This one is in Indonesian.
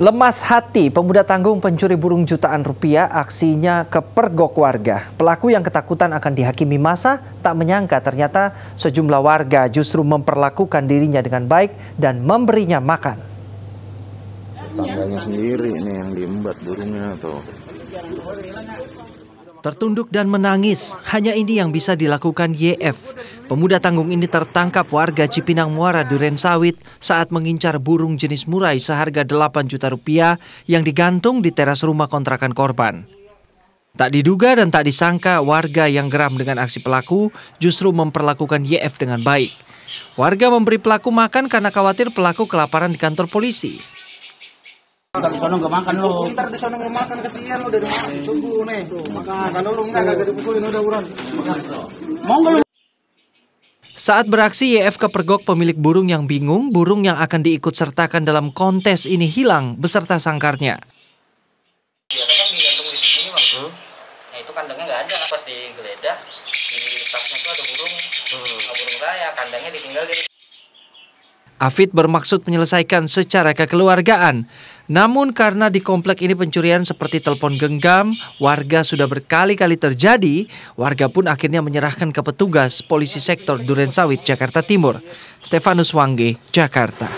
Lemas hati, pemuda tanggung pencuri burung jutaan rupiah aksinya kepergok warga. Pelaku yang ketakutan akan dihakimi masa tak menyangka ternyata sejumlah warga justru memperlakukan dirinya dengan baik dan memberinya makan. Tangganya sendiri ini yang diembat burungnya tuh. Tertunduk dan menangis, hanya ini yang bisa dilakukan YF. Pemuda tanggung ini tertangkap warga Cipinang Muara Duren Sawit saat mengincar burung jenis murai seharga 8 juta rupiah yang digantung di teras rumah kontrakan korban. Tak diduga dan tak disangka warga yang geram dengan aksi pelaku justru memperlakukan YF dengan baik. Warga memberi pelaku makan karena khawatir pelaku kelaparan di kantor polisi. Kalau di sono nggak makan lu. Ntar di sono nggak makan kesian lu dari mana? Subuh nih. Makan. kalau lu enggak kagak dipukulin udah buruan. Mau nggak lu? Saat beraksi, YF kepergok pemilik burung yang bingung, burung yang akan diikut sertakan dalam kontes ini hilang beserta sangkarnya. Biasa kan digantung di sini bang. Hmm. Nah itu kandangnya nggak ada. Pas digeledah, di tasnya itu ada burung, hmm. burung raya, kandangnya ditinggal di Afid bermaksud menyelesaikan secara kekeluargaan. Namun karena di komplek ini pencurian seperti telepon genggam, warga sudah berkali-kali terjadi, warga pun akhirnya menyerahkan ke petugas polisi sektor Duren Sawit, Jakarta Timur. Stefanus Wangge, Jakarta.